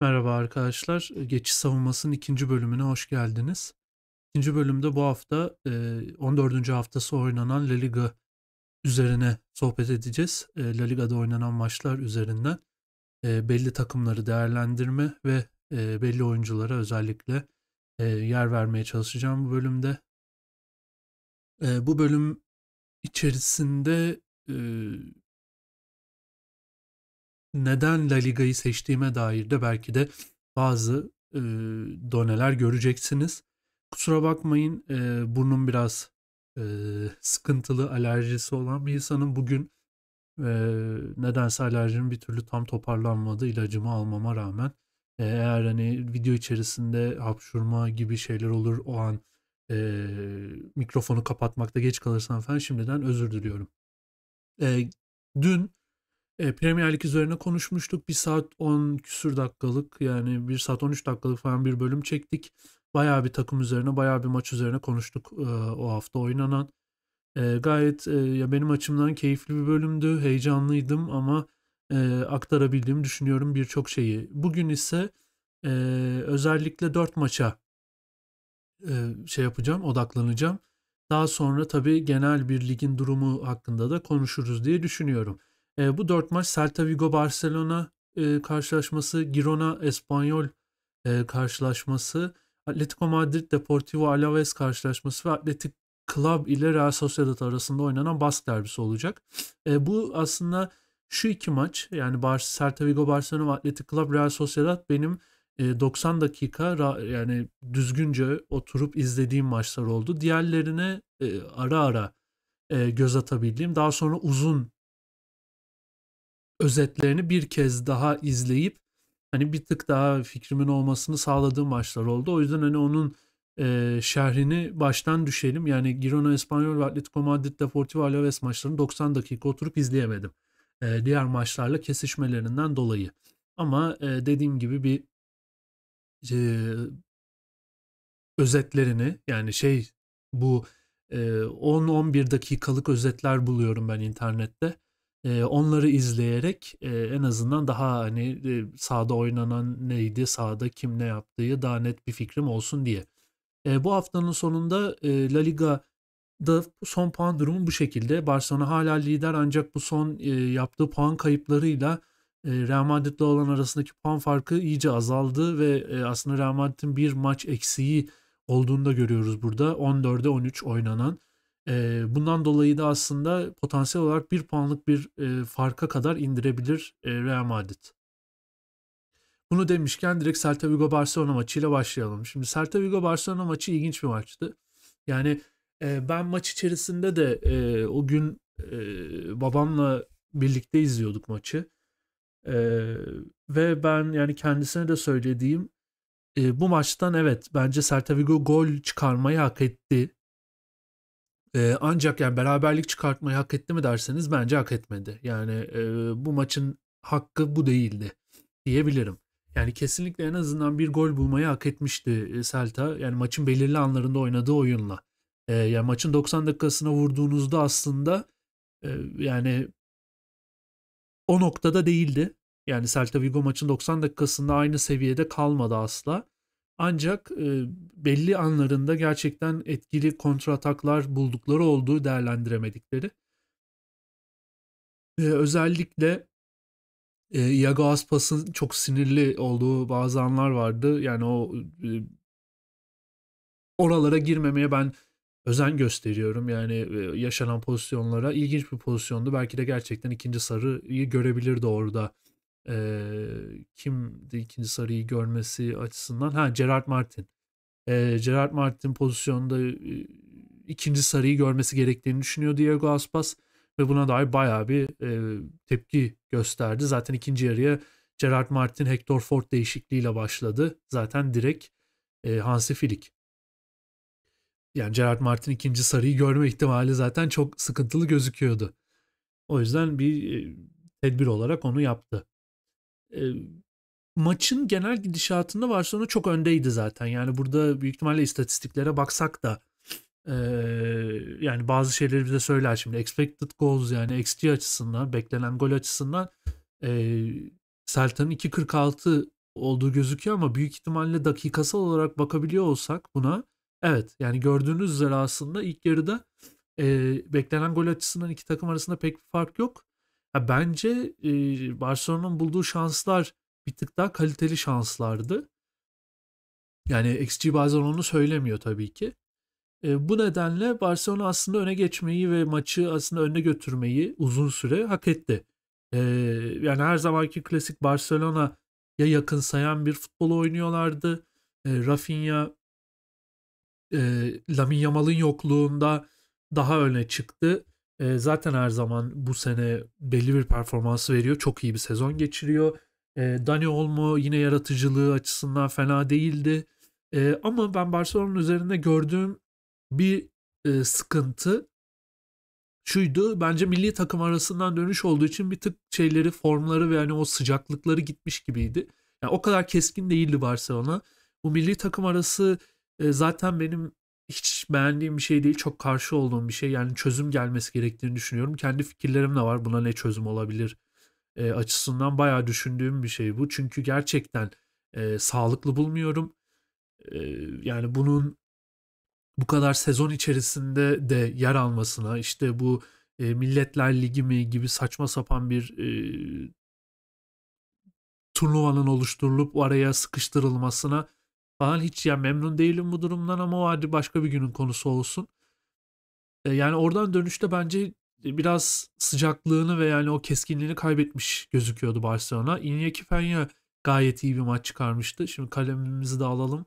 Merhaba arkadaşlar. Geçiş savunmasının ikinci bölümüne hoş geldiniz. İkinci bölümde bu hafta 14. haftası oynanan La Liga üzerine sohbet edeceğiz. La Liga'da oynanan maçlar üzerinden belli takımları değerlendirme ve belli oyunculara özellikle yer vermeye çalışacağım bu bölümde. Bu bölüm içerisinde neden La Liga'yı seçtiğime dair de belki de bazı e, doneler göreceksiniz. Kusura bakmayın e, burnum biraz e, sıkıntılı alerjisi olan bir insanın Bugün e, nedense alerjim bir türlü tam toparlanmadı ilacımı almama rağmen. E, eğer hani video içerisinde hapşurma gibi şeyler olur o an e, mikrofonu kapatmakta geç kalırsam falan şimdiden özür diliyorum. E, dün e, Premier Lig üzerine konuşmuştuk. Bir saat 10 küsür dakikalık yani bir saat 13 dakikalık falan bir bölüm çektik. Bayağı bir takım üzerine, bayağı bir maç üzerine konuştuk e, o hafta oynanan. E, gayet e, ya benim açımdan keyifli bir bölümdü. Heyecanlıydım ama e, aktarabildiğimi düşünüyorum birçok şeyi. Bugün ise e, özellikle 4 maça e, şey yapacağım, odaklanacağım. Daha sonra tabii genel bir ligin durumu hakkında da konuşuruz diye düşünüyorum. E, bu dört maç Celta Vigo Barcelona e, karşılaşması, Girona Espanyol e, karşılaşması, Atletico Madrid Deportivo Alaves karşılaşması ve Atletik Club ile Real Sociedad arasında oynanan Bask derbisi olacak. E, bu aslında şu iki maç yani Bar Celta Vigo Barcelona ve Atletic Club Real Sociedad benim 90 dakika yani düzgünce oturup izlediğim maçlar oldu. Diğerlerine ara ara göz atabildiğim daha sonra uzun özetlerini bir kez daha izleyip hani bir tık daha fikrimin olmasını sağladığım maçlar oldu. O yüzden hani onun e, şerhini baştan düşelim. Yani Girona Espanyol ve Atletico Madrid Deportivo Alaves maçlarını 90 dakika oturup izleyemedim. E, diğer maçlarla kesişmelerinden dolayı. Ama e, dediğim gibi bir e, özetlerini yani şey bu 10-11 dakikalık özetler buluyorum ben internette onları izleyerek en azından daha hani e, sahada oynanan neydi, sahada kim ne yaptığı daha net bir fikrim olsun diye. bu haftanın sonunda La Liga'da son puan durumu bu şekilde. Barcelona hala lider ancak bu son yaptığı puan kayıplarıyla e, Real Madrid'le olan arasındaki puan farkı iyice azaldı ve aslında Real Madrid'in bir maç eksiği olduğunu da görüyoruz burada. 14'e 13 oynanan bundan dolayı da aslında potansiyel olarak bir puanlık bir farka kadar indirebilir Real Madrid. Bunu demişken direkt Celta Vigo Barcelona maçıyla başlayalım. Şimdi Celta Vigo Barcelona maçı ilginç bir maçtı. Yani ben maç içerisinde de o gün babamla birlikte izliyorduk maçı. ve ben yani kendisine de söylediğim bu maçtan evet bence Celta Vigo gol çıkarmayı hak etti. E, ancak yani beraberlik çıkartmayı hak etti mi derseniz bence hak etmedi. Yani e, bu maçın hakkı bu değildi diyebilirim. Yani kesinlikle en azından bir gol bulmayı hak etmişti e, Celta. Yani maçın belirli anlarında oynadığı oyunla. E, ee, yani maçın 90 dakikasına vurduğunuzda aslında e, yani o noktada değildi. Yani Celta Vigo maçın 90 dakikasında aynı seviyede kalmadı asla. Ancak e, belli anlarında gerçekten etkili kontrataklar buldukları olduğu değerlendiremedikleri. E, özellikle e, Iago Aspas'ın çok sinirli olduğu bazı anlar vardı. Yani o e, oralara girmemeye ben özen gösteriyorum. Yani e, yaşanan pozisyonlara ilginç bir pozisyondu. Belki de gerçekten ikinci sarıyı görebilirdi orada e, kimdi ikinci sarıyı görmesi açısından ha Gerard Martin. E, Gerard Martin pozisyonda e, ikinci sarıyı görmesi gerektiğini düşünüyor Diego Aspas ve buna dair bayağı bir e, tepki gösterdi. Zaten ikinci yarıya Gerard Martin Hector Ford değişikliğiyle başladı. Zaten direkt e, Hansi Flick. Yani Gerard Martin ikinci sarıyı görme ihtimali zaten çok sıkıntılı gözüküyordu. O yüzden bir tedbir olarak onu yaptı maçın genel gidişatında Barcelona çok öndeydi zaten. Yani burada büyük ihtimalle istatistiklere baksak da e, yani bazı şeyleri bize söyler şimdi. Expected goals yani XG açısından, beklenen gol açısından e, Celta'nın 2.46 olduğu gözüküyor ama büyük ihtimalle dakikasal olarak bakabiliyor olsak buna evet yani gördüğünüz üzere aslında ilk yarıda e, beklenen gol açısından iki takım arasında pek bir fark yok. Ya bence e, Barcelona'nın bulduğu şanslar bir tık daha kaliteli şanslardı. Yani XG bazen onu söylemiyor tabii ki. E, bu nedenle Barcelona aslında öne geçmeyi ve maçı aslında önüne götürmeyi uzun süre hak etti. E, yani her zamanki klasik Barcelona ya yakın sayan bir futbol oynuyorlardı. E, Rafinha e, Lamin Yamal'ın yokluğunda daha öne çıktı. E, zaten her zaman bu sene belli bir performansı veriyor. Çok iyi bir sezon geçiriyor. E, Dani Olmo yine yaratıcılığı açısından fena değildi. E, ama ben Barcelona'nın üzerinde gördüğüm bir e, sıkıntı şuydu. Bence milli takım arasından dönüş olduğu için bir tık şeyleri, formları ve hani o sıcaklıkları gitmiş gibiydi. Yani o kadar keskin değildi Barcelona. Bu milli takım arası e, zaten benim hiç beğendiğim bir şey değil. Çok karşı olduğum bir şey. Yani çözüm gelmesi gerektiğini düşünüyorum. Kendi fikirlerim de var. Buna ne çözüm olabilir e, açısından bayağı düşündüğüm bir şey bu. Çünkü gerçekten e, sağlıklı bulmuyorum. E, yani bunun bu kadar sezon içerisinde de yer almasına işte bu e, Milletler Ligi mi gibi saçma sapan bir e, turnuvanın oluşturulup araya sıkıştırılmasına falan hiç yani memnun değilim bu durumdan ama o hadi başka bir günün konusu olsun. E, yani oradan dönüşte bence e, biraz sıcaklığını ve yani o keskinliğini kaybetmiş gözüküyordu Barcelona. Iñaki Peña gayet iyi bir maç çıkarmıştı. Şimdi kalemimizi de alalım.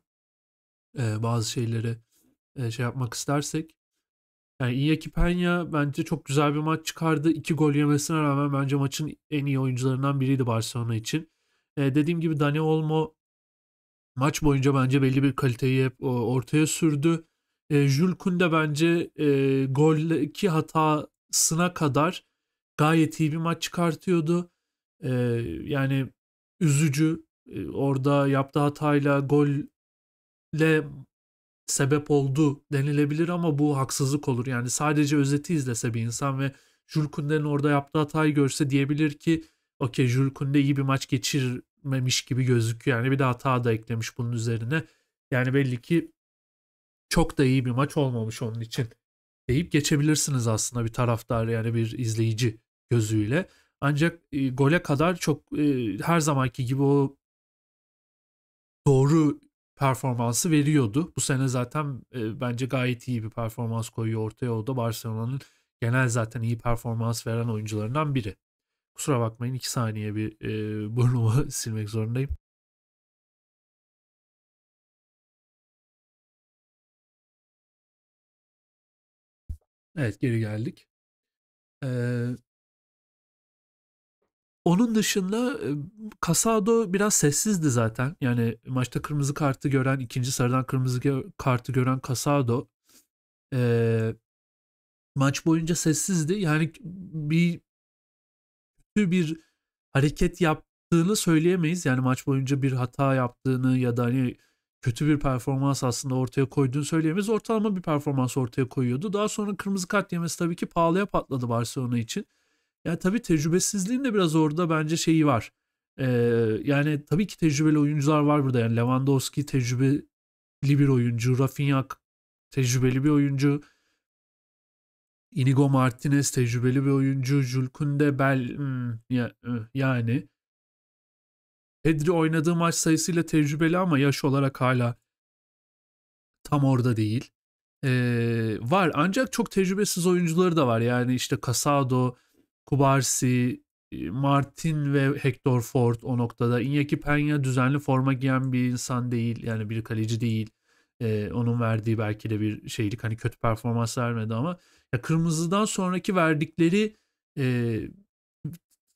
Ee, bazı şeyleri e, şey yapmak istersek. Yani Iñaki Peña bence çok güzel bir maç çıkardı. İki gol yemesine rağmen bence maçın en iyi oyuncularından biriydi Barcelona için. Ee, dediğim gibi Dani Olmo maç boyunca bence belli bir kaliteyi hep e, ortaya sürdü. E, Jules Kunde bence e, goldeki hatasına kadar gayet iyi bir maç çıkartıyordu. E, yani üzücü e, orada yaptığı hatayla golle sebep oldu denilebilir ama bu haksızlık olur. Yani sadece özeti izlese bir insan ve Jules Kunde'nin orada yaptığı hatayı görse diyebilir ki okey Jules Kunde iyi bir maç geçir etmemiş gibi gözüküyor. Yani bir de hata da eklemiş bunun üzerine. Yani belli ki çok da iyi bir maç olmamış onun için deyip geçebilirsiniz aslında bir taraftar yani bir izleyici gözüyle. Ancak e, gole kadar çok e, her zamanki gibi o doğru performansı veriyordu. Bu sene zaten e, bence gayet iyi bir performans koyuyor ortaya. O da Barcelona'nın genel zaten iyi performans veren oyuncularından biri. Kusura bakmayın iki saniye bir e, burnumu silmek zorundayım. Evet geri geldik. Ee, onun dışında Casado biraz sessizdi zaten. Yani maçta kırmızı kartı gören, ikinci sarıdan kırmızı kartı gören Casado. Ee, maç boyunca sessizdi. Yani bir kötü bir hareket yaptığını söyleyemeyiz. Yani maç boyunca bir hata yaptığını ya da hani kötü bir performans aslında ortaya koyduğunu söyleyemeyiz. Ortalama bir performans ortaya koyuyordu. Daha sonra kırmızı kart yemesi tabii ki pahalıya patladı Barcelona için. Yani tabii tecrübesizliğin de biraz orada bence şeyi var. Ee, yani tabii ki tecrübeli oyuncular var burada. Yani Lewandowski tecrübeli bir oyuncu. Rafinha tecrübeli bir oyuncu. Inigo Martinez tecrübeli bir oyuncu. Jules bel hmm, e, yani. Pedri oynadığı maç sayısıyla tecrübeli ama yaş olarak hala tam orada değil. Ee, var ancak çok tecrübesiz oyuncuları da var. Yani işte Casado, Kubarsi, e, Martin ve Hector Ford o noktada. Iñaki Peña düzenli forma giyen bir insan değil. Yani bir kaleci değil. Ee, onun verdiği belki de bir şeylik hani kötü performans vermedi ama ya kırmızıdan sonraki verdikleri e,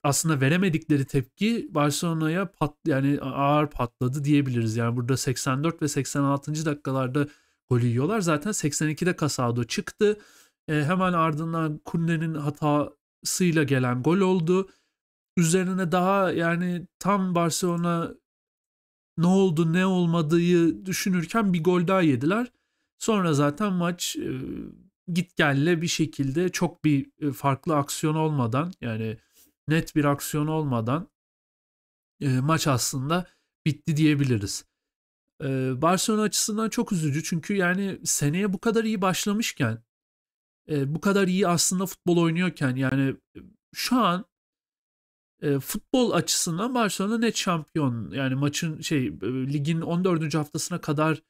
aslında veremedikleri tepki Barcelona'ya pat yani ağır patladı diyebiliriz. Yani burada 84 ve 86. dakikalarda golü yiyorlar. Zaten 82'de Casado çıktı. E, hemen ardından Kunde'nin hatasıyla gelen gol oldu. Üzerine daha yani tam Barcelona ne oldu ne olmadığı düşünürken bir gol daha yediler. Sonra zaten maç e, git gelle bir şekilde çok bir e, farklı aksiyon olmadan yani net bir aksiyon olmadan e, maç aslında bitti diyebiliriz. E, Barcelona açısından çok üzücü çünkü yani seneye bu kadar iyi başlamışken e, bu kadar iyi aslında futbol oynuyorken yani e, şu an e, futbol açısından Barcelona net şampiyon. Yani maçın şey e, ligin 14. haftasına kadar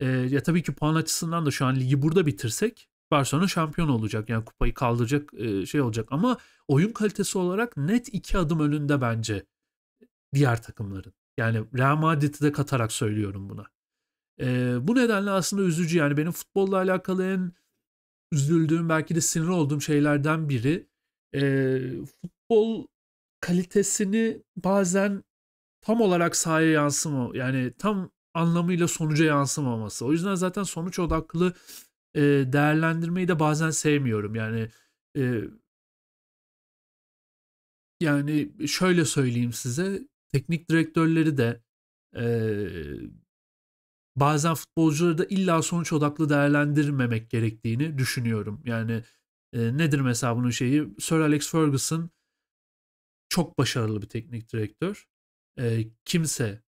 e, ya tabii ki puan açısından da şu an ligi burada bitirsek Barcelona şampiyon olacak. Yani kupayı kaldıracak e, şey olacak ama oyun kalitesi olarak net iki adım önünde bence diğer takımların. Yani Real Madrid'i de katarak söylüyorum buna. E, bu nedenle aslında üzücü yani benim futbolla alakalı en üzüldüğüm belki de sinir olduğum şeylerden biri e, futbol kalitesini bazen tam olarak sahaya yansıma yani tam anlamıyla sonuca yansımaması. O yüzden zaten sonuç odaklı e, değerlendirmeyi de bazen sevmiyorum. Yani e, yani şöyle söyleyeyim size teknik direktörleri de e, bazen futbolcuları da illa sonuç odaklı değerlendirmemek gerektiğini düşünüyorum. Yani e, nedir mesela bunun şeyi? Sir Alex Ferguson çok başarılı bir teknik direktör. E, kimse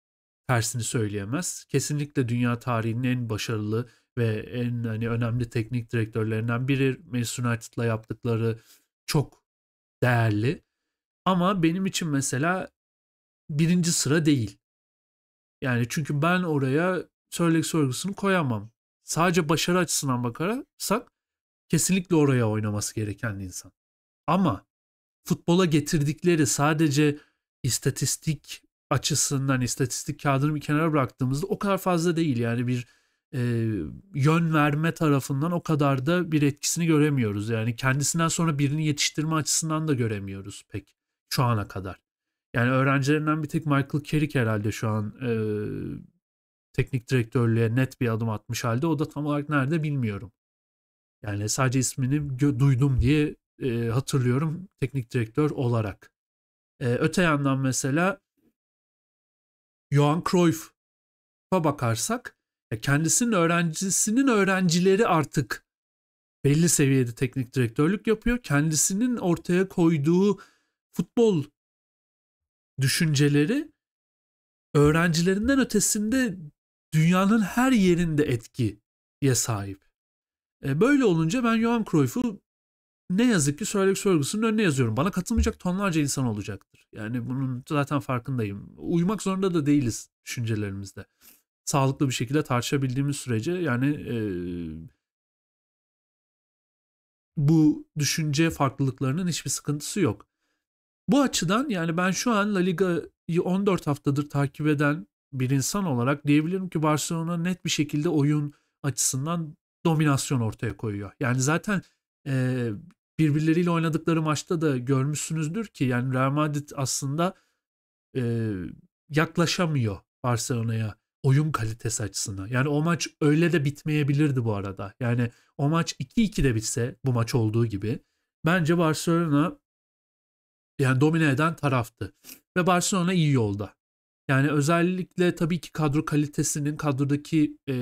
tersini söyleyemez. Kesinlikle dünya tarihinin en başarılı ve en hani önemli teknik direktörlerinden biri Manchester United'la yaptıkları çok değerli. Ama benim için mesela birinci sıra değil. Yani çünkü ben oraya Sir Alex Ferguson'u koyamam. Sadece başarı açısından bakarsak kesinlikle oraya oynaması gereken insan. Ama futbola getirdikleri sadece istatistik açısından, istatistik kağıdını bir kenara bıraktığımızda o kadar fazla değil. Yani bir e, yön verme tarafından o kadar da bir etkisini göremiyoruz. Yani kendisinden sonra birini yetiştirme açısından da göremiyoruz pek şu ana kadar. Yani öğrencilerinden bir tek Michael Carrick herhalde şu an e, teknik direktörlüğe net bir adım atmış halde. O da tam olarak nerede bilmiyorum. Yani sadece ismini duydum diye e, hatırlıyorum teknik direktör olarak. E, öte yandan mesela Johan Cruyff'a bakarsak kendisinin öğrencisinin öğrencileri artık belli seviyede teknik direktörlük yapıyor. Kendisinin ortaya koyduğu futbol düşünceleri öğrencilerinden ötesinde dünyanın her yerinde etkiye sahip. E, böyle olunca ben Johan Cruyff'u ne yazık ki Sir Alex Ferguson'un önüne yazıyorum. Bana katılmayacak tonlarca insan olacaktır. Yani bunun zaten farkındayım. Uymak zorunda da değiliz düşüncelerimizde sağlıklı bir şekilde tartışabildiğimiz sürece yani e, bu düşünce farklılıklarının hiçbir sıkıntısı yok. Bu açıdan yani ben şu an La Liga'yı 14 haftadır takip eden bir insan olarak diyebilirim ki Barcelona net bir şekilde oyun açısından dominasyon ortaya koyuyor. Yani zaten e, birbirleriyle oynadıkları maçta da görmüşsünüzdür ki yani Real Madrid aslında e, yaklaşamıyor Barcelona'ya oyun kalitesi açısından. Yani o maç öyle de bitmeyebilirdi bu arada. Yani o maç 2-2 de bitse bu maç olduğu gibi bence Barcelona yani domine eden taraftı. Ve Barcelona iyi yolda. Yani özellikle tabii ki kadro kalitesinin kadrodaki e,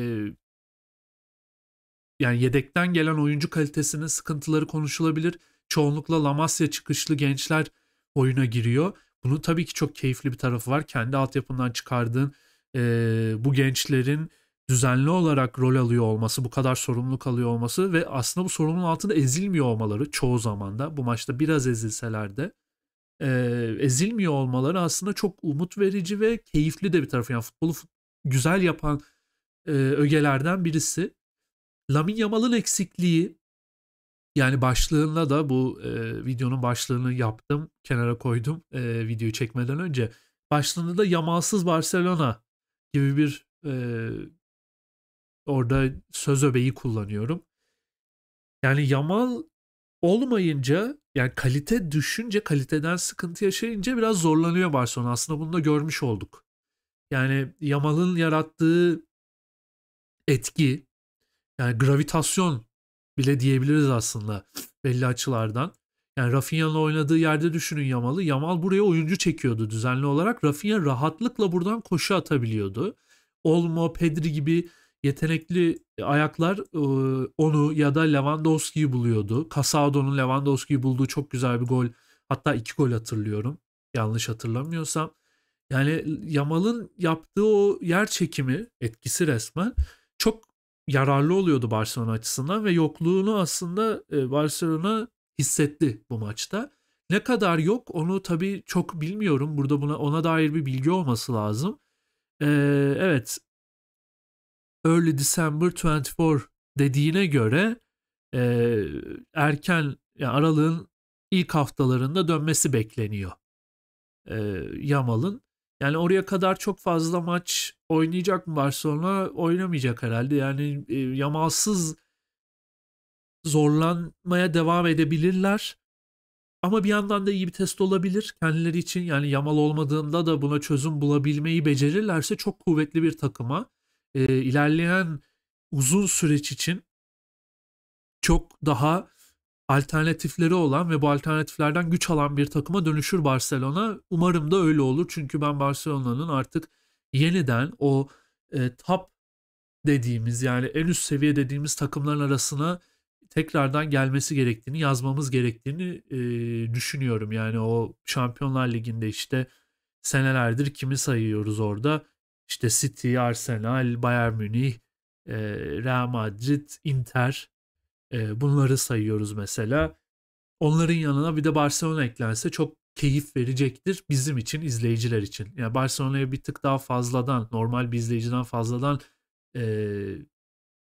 yani yedekten gelen oyuncu kalitesinin sıkıntıları konuşulabilir. Çoğunlukla Lamasya çıkışlı gençler oyuna giriyor. Bunun tabii ki çok keyifli bir tarafı var. Kendi altyapından çıkardığın e, bu gençlerin düzenli olarak rol alıyor olması, bu kadar sorumluluk alıyor olması ve aslında bu sorumluluğun altında ezilmiyor olmaları çoğu zamanda bu maçta biraz ezilseler de e, ezilmiyor olmaları aslında çok umut verici ve keyifli de bir tarafı. Yani futbolu güzel yapan e, ögelerden birisi. Lamin Yamal'ın eksikliği yani başlığında da bu e, videonun başlığını yaptım, kenara koydum e, videoyu çekmeden önce. Başlığında da Yamalsız Barcelona gibi bir e, orada söz öbeği kullanıyorum. Yani Yamal olmayınca yani kalite düşünce kaliteden sıkıntı yaşayınca biraz zorlanıyor Barcelona. Aslında bunu da görmüş olduk. Yani Yamal'ın yarattığı etki yani gravitasyon bile diyebiliriz aslında belli açılardan. Yani Rafinha'nın oynadığı yerde düşünün Yamal'ı. Yamal buraya oyuncu çekiyordu düzenli olarak. Rafinha rahatlıkla buradan koşu atabiliyordu. Olmo, Pedri gibi yetenekli ayaklar e, onu ya da Lewandowski'yi buluyordu. Casado'nun Lewandowski'yi bulduğu çok güzel bir gol. Hatta iki gol hatırlıyorum. Yanlış hatırlamıyorsam. Yani Yamal'ın yaptığı o yer çekimi etkisi resmen çok yararlı oluyordu Barcelona açısından ve yokluğunu aslında e, Barcelona hissetti bu maçta. Ne kadar yok onu tabii çok bilmiyorum. Burada buna ona dair bir bilgi olması lazım. Ee, evet. Early December 24 dediğine göre e, erken yani aralığın ilk haftalarında dönmesi bekleniyor. E, Yamal'ın. Yani oraya kadar çok fazla maç oynayacak mı Barcelona? Oynamayacak herhalde. Yani e, Yamal'sız zorlanmaya devam edebilirler. Ama bir yandan da iyi bir test olabilir. Kendileri için yani Yamal olmadığında da buna çözüm bulabilmeyi becerirlerse çok kuvvetli bir takıma e, ilerleyen uzun süreç için çok daha alternatifleri olan ve bu alternatiflerden güç alan bir takıma dönüşür Barcelona. Umarım da öyle olur. Çünkü ben Barcelona'nın artık yeniden o e, top dediğimiz yani en üst seviye dediğimiz takımların arasına tekrardan gelmesi gerektiğini, yazmamız gerektiğini e, düşünüyorum. Yani o Şampiyonlar Ligi'nde işte senelerdir kimi sayıyoruz orada? İşte City, Arsenal, Bayern Münih, e, Real Madrid, Inter e, bunları sayıyoruz mesela. Onların yanına bir de Barcelona eklense çok keyif verecektir bizim için, izleyiciler için. Yani Barcelona'ya bir tık daha fazladan, normal bir izleyiciden fazladan e,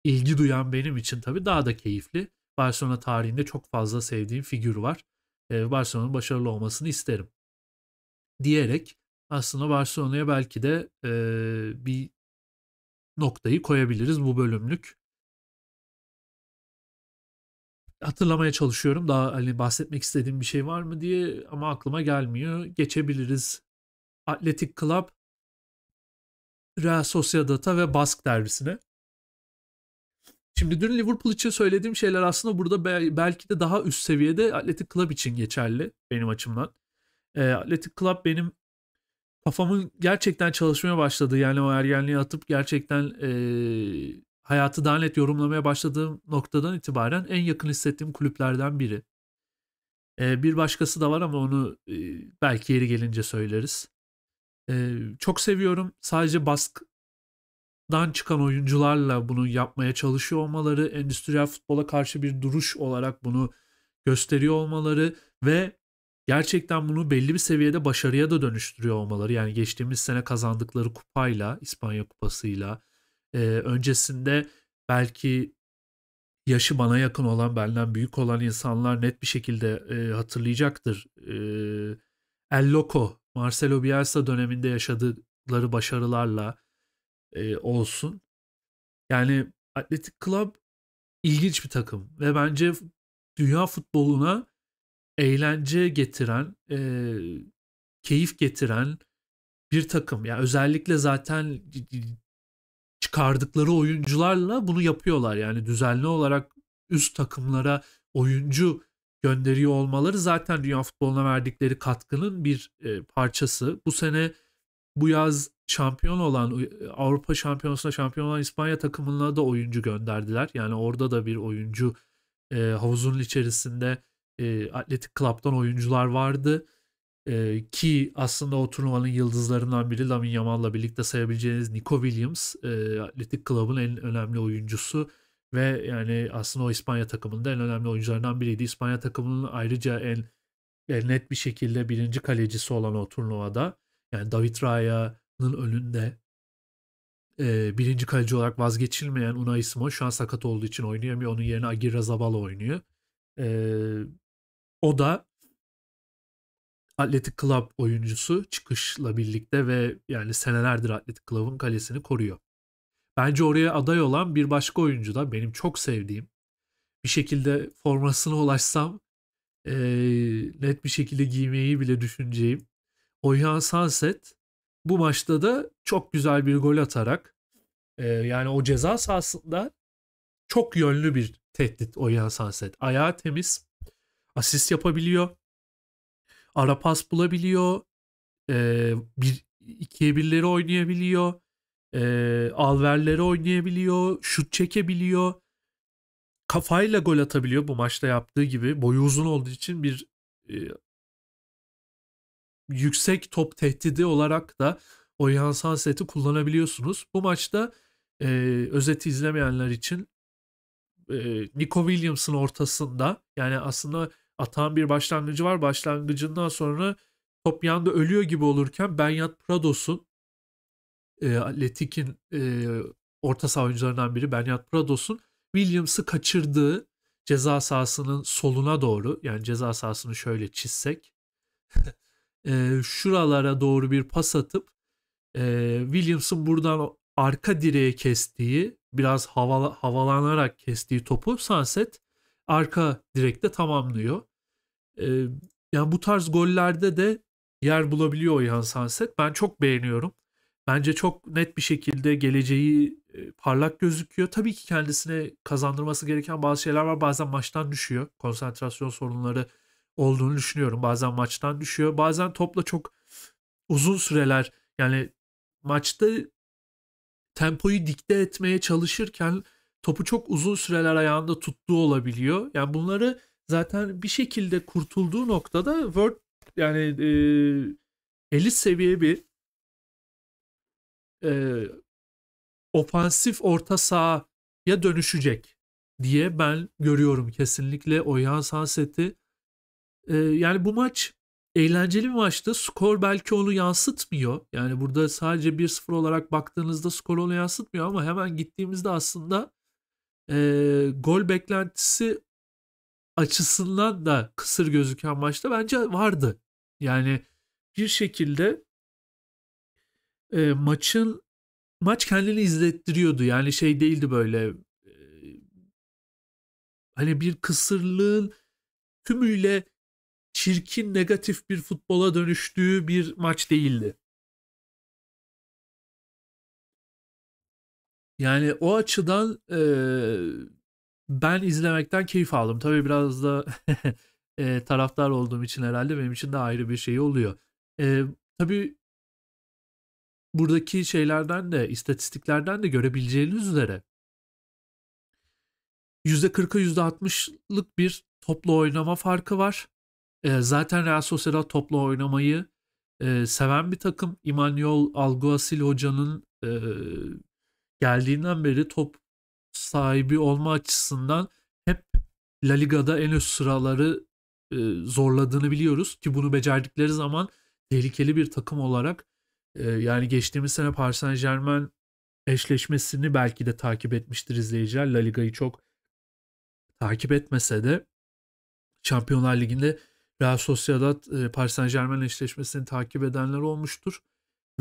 ilgi duyan benim için tabii daha da keyifli. Barcelona tarihinde çok fazla sevdiğim figür var. Ee, Barcelona'nın başarılı olmasını isterim. Diyerek aslında Barcelona'ya belki de e, bir noktayı koyabiliriz bu bölümlük. Hatırlamaya çalışıyorum daha hani bahsetmek istediğim bir şey var mı diye ama aklıma gelmiyor. Geçebiliriz. Atletik Club Real Sociedad'a ve Bask derbisine. Şimdi dün Liverpool için söylediğim şeyler aslında burada belki de daha üst seviyede Athletic Club için geçerli benim açımdan. E, Athletic Club benim kafamın gerçekten çalışmaya başladığı yani o ergenliği atıp gerçekten e, hayatı daha net yorumlamaya başladığım noktadan itibaren en yakın hissettiğim kulüplerden biri. E, bir başkası da var ama onu e, belki yeri gelince söyleriz. E, çok seviyorum. Sadece bask dan çıkan oyuncularla bunu yapmaya çalışıyor olmaları, endüstriyel futbola karşı bir duruş olarak bunu gösteriyor olmaları ve gerçekten bunu belli bir seviyede başarıya da dönüştürüyor olmaları. Yani geçtiğimiz sene kazandıkları kupayla, İspanya kupasıyla, e, öncesinde belki yaşı bana yakın olan, benden büyük olan insanlar net bir şekilde e, hatırlayacaktır. E, El Loco, Marcelo Bielsa döneminde yaşadıkları başarılarla, e, olsun. Yani Atletik Club ilginç bir takım ve bence dünya futboluna eğlence getiren, e, keyif getiren bir takım. Yani özellikle zaten çıkardıkları oyuncularla bunu yapıyorlar. Yani düzenli olarak üst takımlara oyuncu gönderiyor olmaları zaten dünya futboluna verdikleri katkının bir e, parçası. Bu sene bu yaz şampiyon olan e, Avrupa Şampiyonası'na şampiyon olan İspanya takımına da oyuncu gönderdiler. Yani orada da bir oyuncu e, havuzun içerisinde e, Atletik Club'dan oyuncular vardı. E, ki aslında o turnuvanın yıldızlarından biri Lamin Yaman'la birlikte sayabileceğiniz Nico Williams e, Atletik Club'ın en önemli oyuncusu ve yani aslında o İspanya takımında en önemli oyuncularından biriydi. İspanya takımının ayrıca en, en net bir şekilde birinci kalecisi olan o turnuvada yani David Raya'nın önünde e, birinci kaleci olarak vazgeçilmeyen Unai Simon şu an sakat olduğu için oynayamıyor. Onun yerine Agirre Zabala oynuyor. E, o da Atletic Club oyuncusu çıkışla birlikte ve yani senelerdir Atletic Club'ın kalesini koruyor. Bence oraya aday olan bir başka oyuncu da benim çok sevdiğim bir şekilde formasına ulaşsam e, net bir şekilde giymeyi bile düşüneceğim Hoya Sunset bu maçta da çok güzel bir gol atarak e, yani o ceza sahasında çok yönlü bir tehdit Hoya Sunset. Ayağı temiz, asist yapabiliyor, ara pas bulabiliyor, e, bir ikiye birleri oynayabiliyor, e, alverleri oynayabiliyor, şut çekebiliyor. Kafayla gol atabiliyor bu maçta yaptığı gibi. Boyu uzun olduğu için bir e, yüksek top tehdidi olarak da Oyhan Sunset'i kullanabiliyorsunuz. Bu maçta e, özeti izlemeyenler için e, Nico Williams'ın ortasında yani aslında atan bir başlangıcı var. Başlangıcından sonra top yanda ölüyor gibi olurken Benyat Prados'un e, Atletik'in e, orta saha oyuncularından biri Benyat Prados'un Williams'ı kaçırdığı ceza sahasının soluna doğru yani ceza sahasını şöyle çizsek e, şuralara doğru bir pas atıp e, Williams'ın buradan arka direğe kestiği biraz havala, havalanarak kestiği topu Sunset arka direkte tamamlıyor. E, yani bu tarz gollerde de yer bulabiliyor Oyhan Sunset. Ben çok beğeniyorum. Bence çok net bir şekilde geleceği e, parlak gözüküyor. Tabii ki kendisine kazandırması gereken bazı şeyler var. Bazen maçtan düşüyor. Konsantrasyon sorunları olduğunu düşünüyorum. Bazen maçtan düşüyor. Bazen topla çok uzun süreler yani maçta tempoyu dikte etmeye çalışırken topu çok uzun süreler ayağında tuttuğu olabiliyor. Yani bunları zaten bir şekilde kurtulduğu noktada World yani e, elit seviye bir e, ofansif orta sahaya dönüşecek diye ben görüyorum kesinlikle oyan Sanset'i e, yani bu maç eğlenceli bir maçtı. Skor belki onu yansıtmıyor. Yani burada sadece 1-0 olarak baktığınızda skor onu yansıtmıyor ama hemen gittiğimizde aslında e, gol beklentisi açısından da kısır gözüken maçta bence vardı. Yani bir şekilde e, maçın maç kendini izlettiriyordu. Yani şey değildi böyle e, hani bir kısırlığın tümüyle çirkin negatif bir futbola dönüştüğü bir maç değildi. Yani o açıdan e, ben izlemekten keyif aldım. Tabii biraz da e, taraftar olduğum için herhalde benim için de ayrı bir şey oluyor. E, tabii buradaki şeylerden de istatistiklerden de görebileceğiniz üzere %40'a %60'lık bir toplu oynama farkı var. Ee, zaten Real Sociedad topla oynamayı e, seven bir takım. Emmanuel Alguacil hocanın e, geldiğinden beri top sahibi olma açısından hep La Liga'da en üst sıraları e, zorladığını biliyoruz ki bunu becerdikleri zaman tehlikeli bir takım olarak e, yani geçtiğimiz sene Paris Saint Germain eşleşmesini belki de takip etmiştir izleyiciler. La Liga'yı çok takip etmese de Şampiyonlar Ligi'nde Real Sociedad e, Paris Saint Germain eşleşmesini takip edenler olmuştur.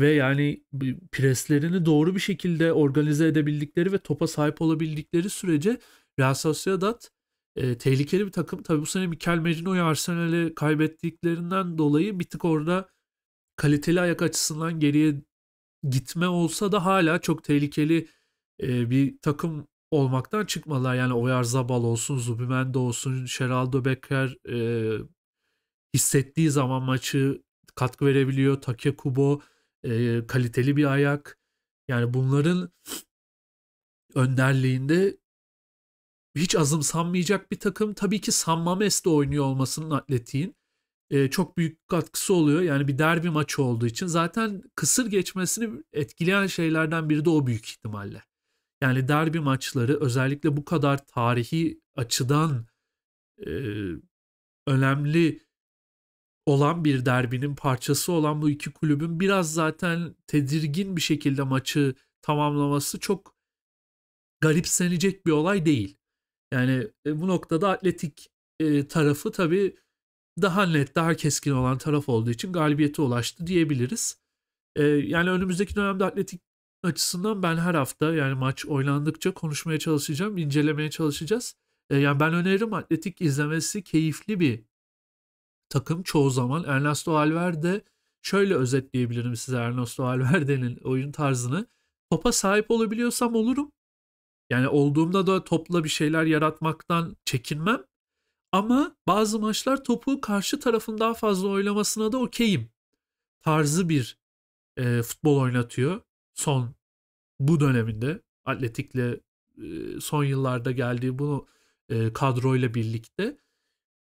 Ve yani preslerini doğru bir şekilde organize edebildikleri ve topa sahip olabildikleri sürece Real Sociedad e, tehlikeli bir takım. Tabi bu sene Mikel Merino'yu Arsenal'e kaybettiklerinden dolayı bir tık orada kaliteli ayak açısından geriye gitme olsa da hala çok tehlikeli e, bir takım olmaktan çıkmalar. Yani Oyar Zabal olsun, Zubimende olsun, Geraldo Becker, e, hissettiği zaman maçı katkı verebiliyor. Take Kubo e, kaliteli bir ayak. Yani bunların önderliğinde hiç azım sanmayacak bir takım. Tabii ki San Mames de oynuyor olmasının atletiğin e, çok büyük katkısı oluyor. Yani bir derbi maçı olduğu için zaten kısır geçmesini etkileyen şeylerden biri de o büyük ihtimalle. Yani derbi maçları özellikle bu kadar tarihi açıdan e, önemli olan bir derbinin parçası olan bu iki kulübün biraz zaten tedirgin bir şekilde maçı tamamlaması çok garipsenecek bir olay değil. Yani e, bu noktada atletik e, tarafı tabii daha net, daha keskin olan taraf olduğu için galibiyete ulaştı diyebiliriz. E, yani önümüzdeki dönemde atletik açısından ben her hafta yani maç oynandıkça konuşmaya çalışacağım, incelemeye çalışacağız. Yani ben öneririm atletik izlemesi keyifli bir takım çoğu zaman Ernesto Valverde şöyle özetleyebilirim size Ernesto Valverde'nin oyun tarzını. Topa sahip olabiliyorsam olurum. Yani olduğumda da topla bir şeyler yaratmaktan çekinmem. Ama bazı maçlar topu karşı tarafın daha fazla oynamasına da okeyim. Tarzı bir e, futbol oynatıyor son bu döneminde. Atletik'le e, son yıllarda geldiği bu e, kadroyla birlikte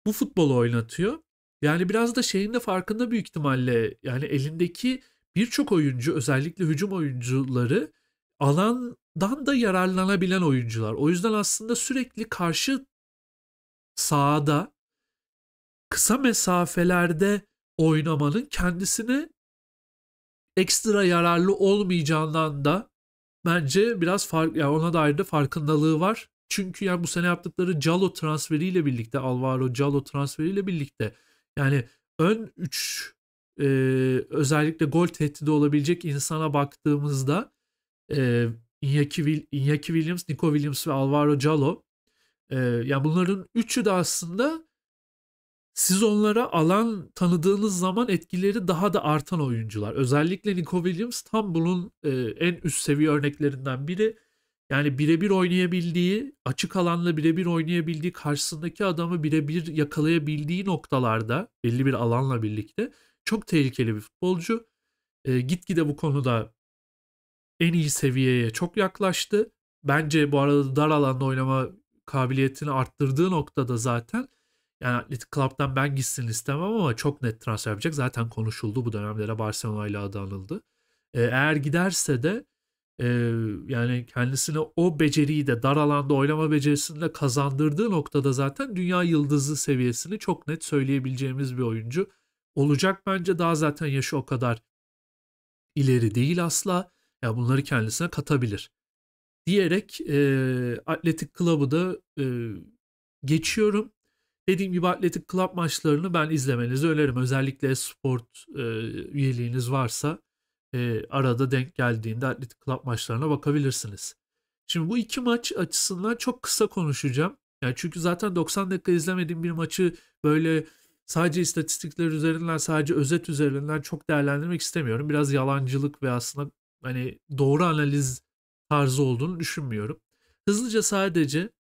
bu futbolu oynatıyor. Yani biraz da şeyin de farkında büyük ihtimalle yani elindeki birçok oyuncu özellikle hücum oyuncuları alandan da yararlanabilen oyuncular. O yüzden aslında sürekli karşı sahada kısa mesafelerde oynamanın kendisine ekstra yararlı olmayacağından da bence biraz fark yani ona dair de farkındalığı var. Çünkü yani bu sene yaptıkları Calo transferiyle birlikte Alvaro Calo transferiyle birlikte yani ön 3 e, özellikle gol tehdidi olabilecek insana baktığımızda e, Iñaki, Iñaki Williams, Nico Williams ve Alvaro Calo e, yani bunların üçü de aslında siz onlara alan tanıdığınız zaman etkileri daha da artan oyuncular. Özellikle Nico Williams tam bunun e, en üst seviye örneklerinden biri yani birebir oynayabildiği, açık alanla birebir oynayabildiği, karşısındaki adamı birebir yakalayabildiği noktalarda belli bir alanla birlikte çok tehlikeli bir futbolcu. E, gitgide bu konuda en iyi seviyeye çok yaklaştı. Bence bu arada dar alanda oynama kabiliyetini arttırdığı noktada zaten yani Atletic Club'dan ben gitsin istemem ama çok net transfer yapacak. Zaten konuşuldu bu dönemlere Barcelona ile adı anıldı. E, eğer giderse de ee, yani kendisine o beceriyi de dar alanda oynama becerisini de kazandırdığı noktada zaten dünya yıldızı seviyesini çok net söyleyebileceğimiz bir oyuncu olacak bence. Daha zaten yaşı o kadar ileri değil asla. Ya yani bunları kendisine katabilir. Diyerek e, Atletik Club'ı da e, geçiyorum. Dediğim gibi Atletik Club maçlarını ben izlemenizi öneririm. Özellikle sport e, üyeliğiniz varsa e, arada denk geldiğinde Athletic Club maçlarına bakabilirsiniz. Şimdi bu iki maç açısından çok kısa konuşacağım. Yani çünkü zaten 90 dakika izlemediğim bir maçı böyle sadece istatistikler üzerinden, sadece özet üzerinden çok değerlendirmek istemiyorum. Biraz yalancılık ve aslında hani doğru analiz tarzı olduğunu düşünmüyorum. Hızlıca sadece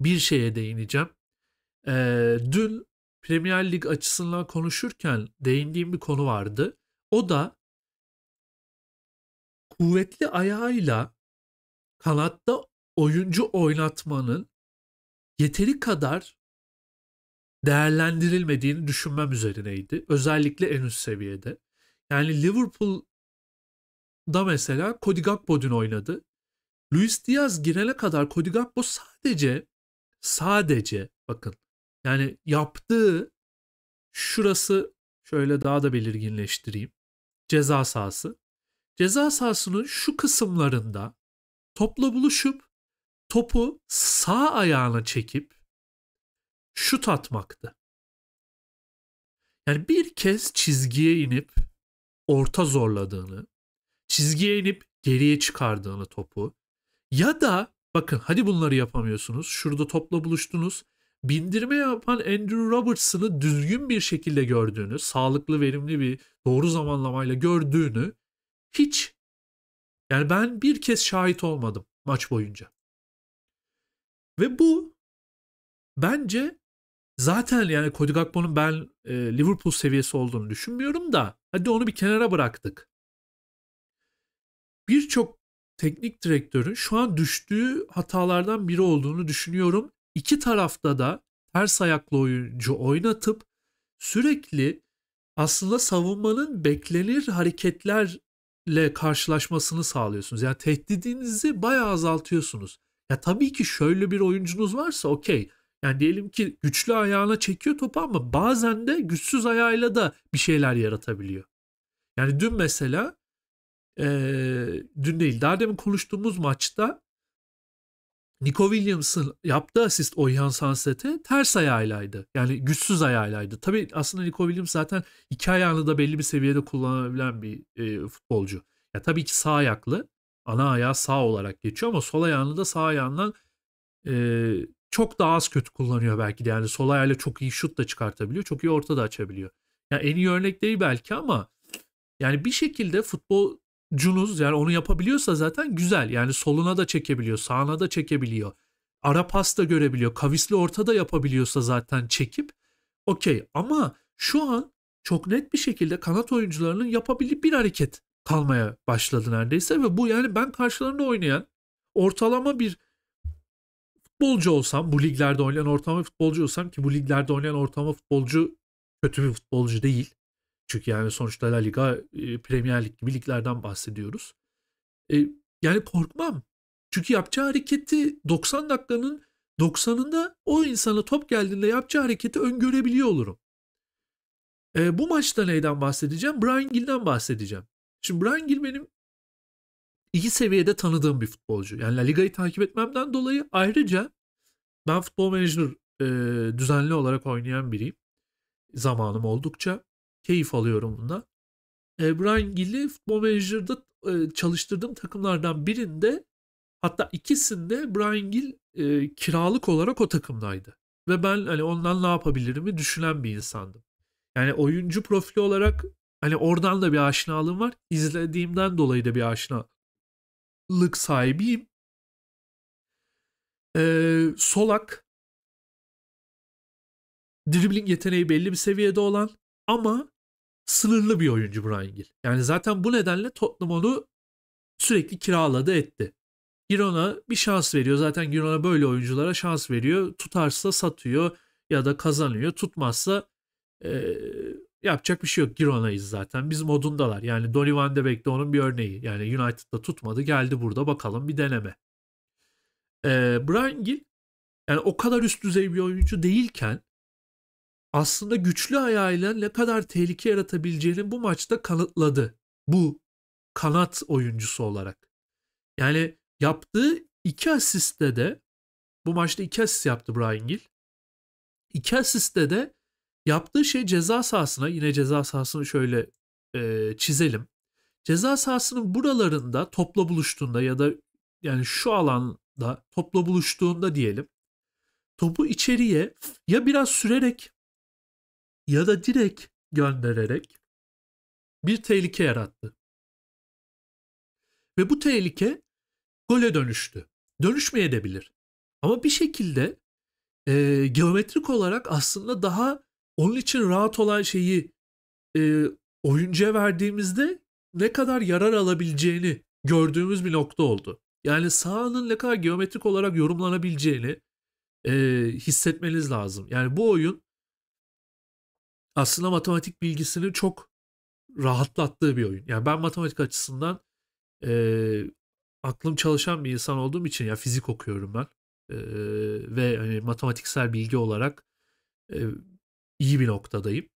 bir şeye değineceğim. Ee, dün Premier Lig açısından konuşurken değindiğim bir konu vardı. O da kuvvetli ayağıyla kanatta oyuncu oynatmanın yeteri kadar değerlendirilmediğini düşünmem üzerineydi. Özellikle en üst seviyede. Yani Liverpool'da mesela Cody Gakpo oynadı. Luis Diaz girene kadar Cody Gakpo sadece sadece bakın yani yaptığı şurası şöyle daha da belirginleştireyim. Ceza sahası ceza sahasının şu kısımlarında topla buluşup topu sağ ayağına çekip şut atmaktı. Yani bir kez çizgiye inip orta zorladığını, çizgiye inip geriye çıkardığını topu ya da bakın hadi bunları yapamıyorsunuz. Şurada topla buluştunuz. Bindirme yapan Andrew Robertson'ı düzgün bir şekilde gördüğünü, sağlıklı, verimli bir doğru zamanlamayla gördüğünü hiç. Yani ben bir kez şahit olmadım maç boyunca. Ve bu bence zaten yani Cody Gakpo'nun ben e, Liverpool seviyesi olduğunu düşünmüyorum da hadi onu bir kenara bıraktık. Birçok teknik direktörün şu an düştüğü hatalardan biri olduğunu düşünüyorum. İki tarafta da ters ayaklı oyuncu oynatıp sürekli aslında savunmanın beklenir hareketler ile karşılaşmasını sağlıyorsunuz. Yani tehdidinizi bayağı azaltıyorsunuz. Ya tabii ki şöyle bir oyuncunuz varsa okey. Yani diyelim ki güçlü ayağına çekiyor topu ama bazen de güçsüz ayağıyla da bir şeyler yaratabiliyor. Yani dün mesela e, dün değil daha demin konuştuğumuz maçta Nico Williams'ın yaptığı asist Oyhan Sunset'e ters ayağıylaydı. Yani güçsüz ayağıylaydı. Tabii aslında Nico Williams zaten iki ayağını da belli bir seviyede kullanabilen bir e, futbolcu. Ya tabii ki sağ ayaklı. Ana ayağı sağ olarak geçiyor ama sol ayağını da sağ ayağından e, çok daha az kötü kullanıyor belki de. Yani sol ayağıyla çok iyi şut da çıkartabiliyor. Çok iyi orta da açabiliyor. Yani en iyi örnek değil belki ama yani bir şekilde futbol cunuz yani onu yapabiliyorsa zaten güzel. Yani soluna da çekebiliyor, sağına da çekebiliyor. Ara pas da görebiliyor. Kavisli orta da yapabiliyorsa zaten çekip okey. Ama şu an çok net bir şekilde kanat oyuncularının yapabilir bir hareket kalmaya başladı neredeyse ve bu yani ben karşılarında oynayan ortalama bir futbolcu olsam bu liglerde oynayan ortalama futbolcu olsam ki bu liglerde oynayan ortalama futbolcu kötü bir futbolcu değil. Çünkü yani sonuçta La Liga, e, Premier Lig gibi liglerden bahsediyoruz. E, yani korkmam. Çünkü yapacağı hareketi 90 dakikanın 90'ında o insana top geldiğinde yapacağı hareketi öngörebiliyor olurum. E, bu maçta neyden bahsedeceğim? Brian Gill'den bahsedeceğim. Şimdi Brian Gill benim iyi seviyede tanıdığım bir futbolcu. Yani La Liga'yı takip etmemden dolayı ayrıca ben futbol menajer e, düzenli olarak oynayan biriyim. Zamanım oldukça keyif alıyorum bunda. E, Brian Gill'i Football Manager'da e, çalıştırdığım takımlardan birinde hatta ikisinde Brian Gill e, kiralık olarak o takımdaydı. Ve ben hani ondan ne yapabilirimi düşünen bir insandım. Yani oyuncu profili olarak hani oradan da bir aşinalığım var. İzlediğimden dolayı da bir aşinalık sahibiyim. Ee, solak dribbling yeteneği belli bir seviyede olan ama sınırlı bir oyuncu Brian Gill. Yani zaten bu nedenle Tottenham onu sürekli kiraladı etti. Girona bir şans veriyor. Zaten Girona böyle oyunculara şans veriyor. Tutarsa satıyor ya da kazanıyor. Tutmazsa e, yapacak bir şey yok. Girona'yız zaten. Biz modundalar. Yani Donny van de Beek de onun bir örneği. Yani United'da tutmadı. Geldi burada bakalım bir deneme. E, Brian Gill yani o kadar üst düzey bir oyuncu değilken aslında güçlü ayağıyla ne kadar tehlike yaratabileceğini bu maçta kanıtladı. Bu kanat oyuncusu olarak. Yani yaptığı iki asiste de bu maçta iki asist yaptı Brian Gill. İki asiste de yaptığı şey ceza sahasına yine ceza sahasını şöyle e, çizelim. Ceza sahasının buralarında topla buluştuğunda ya da yani şu alanda topla buluştuğunda diyelim. Topu içeriye ya biraz sürerek ya da direkt göndererek bir tehlike yarattı. Ve bu tehlike gole dönüştü. dönüşmeye Dönüşmeyebilir. Ama bir şekilde e, geometrik olarak aslında daha onun için rahat olan şeyi e, oyuncuya verdiğimizde ne kadar yarar alabileceğini gördüğümüz bir nokta oldu. Yani sahanın ne kadar geometrik olarak yorumlanabileceğini e, hissetmeniz lazım. Yani bu oyun aslında matematik bilgisini çok rahatlattığı bir oyun. Yani ben matematik açısından e, aklım çalışan bir insan olduğum için ya fizik okuyorum ben e, ve hani matematiksel bilgi olarak e, iyi bir noktadayım.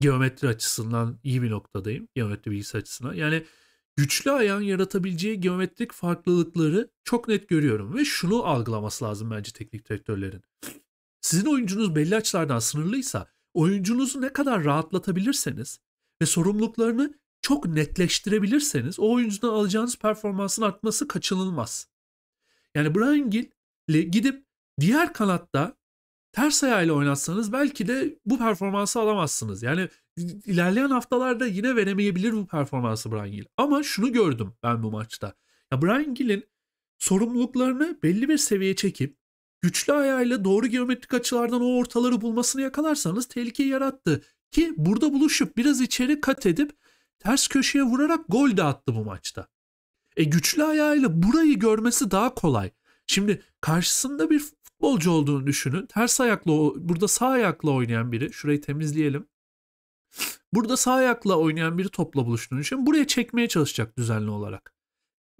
Geometri açısından iyi bir noktadayım. Geometri bilgisi açısından. Yani güçlü ayağın yaratabileceği geometrik farklılıkları çok net görüyorum ve şunu algılaması lazım bence teknik direktörlerin. Sizin oyuncunuz belli açılardan sınırlıysa oyuncunuzu ne kadar rahatlatabilirseniz ve sorumluluklarını çok netleştirebilirseniz o oyuncudan alacağınız performansın artması kaçınılmaz. Yani Brian Gill gidip diğer kanatta ters ayağıyla oynatsanız belki de bu performansı alamazsınız. Yani ilerleyen haftalarda yine veremeyebilir bu performansı Brian Gill. Ama şunu gördüm ben bu maçta. Ya Brian Gill'in sorumluluklarını belli bir seviyeye çekip güçlü ayağıyla doğru geometrik açılardan o ortaları bulmasını yakalarsanız tehlike yarattı. Ki burada buluşup biraz içeri kat edip ters köşeye vurarak gol de attı bu maçta. E güçlü ayağıyla burayı görmesi daha kolay. Şimdi karşısında bir futbolcu olduğunu düşünün. Ters ayakla burada sağ ayakla oynayan biri. Şurayı temizleyelim. Burada sağ ayakla oynayan biri topla buluştuğunu düşünün. Buraya çekmeye çalışacak düzenli olarak.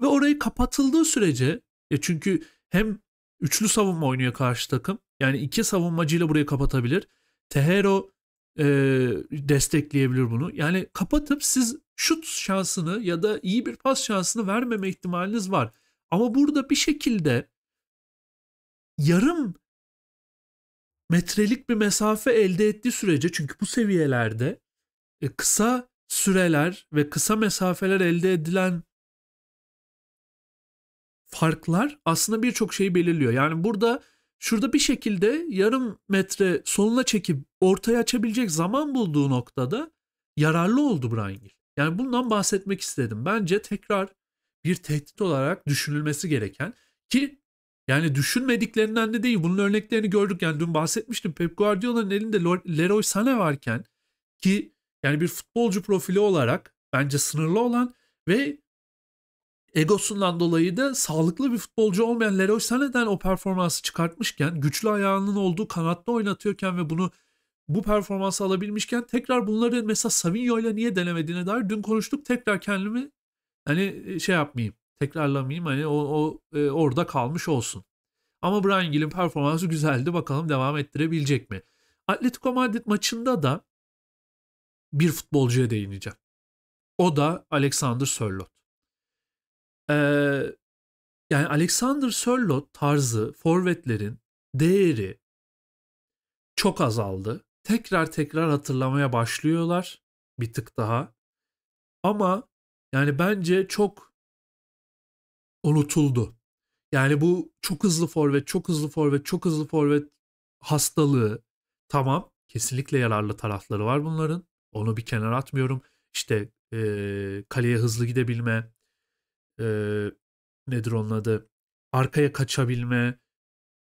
Ve orayı kapatıldığı sürece e çünkü hem üçlü savunma oynuyor karşı takım. Yani iki savunmacıyla burayı kapatabilir. Tehero e, destekleyebilir bunu. Yani kapatıp siz şut şansını ya da iyi bir pas şansını vermeme ihtimaliniz var. Ama burada bir şekilde yarım metrelik bir mesafe elde ettiği sürece çünkü bu seviyelerde e, kısa süreler ve kısa mesafeler elde edilen farklar aslında birçok şeyi belirliyor. Yani burada şurada bir şekilde yarım metre soluna çekip ortaya açabilecek zaman bulduğu noktada yararlı oldu Brian Yani bundan bahsetmek istedim. Bence tekrar bir tehdit olarak düşünülmesi gereken ki yani düşünmediklerinden de değil. Bunun örneklerini gördük. Yani dün bahsetmiştim. Pep Guardiola'nın elinde Leroy Sané varken ki yani bir futbolcu profili olarak bence sınırlı olan ve egosundan dolayı da sağlıklı bir futbolcu olmayan Leroy Sané'den o performansı çıkartmışken, güçlü ayağının olduğu kanatta oynatıyorken ve bunu bu performansı alabilmişken tekrar bunları mesela Savinho ile niye denemediğine dair dün konuştuk. Tekrar kendimi hani e, şey yapmayayım, tekrarlamayayım hani o, o e, orada kalmış olsun. Ama Brian Gill'in performansı güzeldi. Bakalım devam ettirebilecek mi? Atletico Madrid maçında da bir futbolcuya değineceğim. O da Alexander Sörlot. Ee, yani Alexander Sörlot tarzı forvetlerin değeri çok azaldı. Tekrar tekrar hatırlamaya başlıyorlar bir tık daha. Ama yani bence çok unutuldu. Yani bu çok hızlı forvet, çok hızlı forvet, çok hızlı forvet hastalığı tamam. Kesinlikle yararlı tarafları var bunların. Onu bir kenara atmıyorum. İşte e, kaleye hızlı gidebilme, e, nedir onun adı? Arkaya kaçabilme,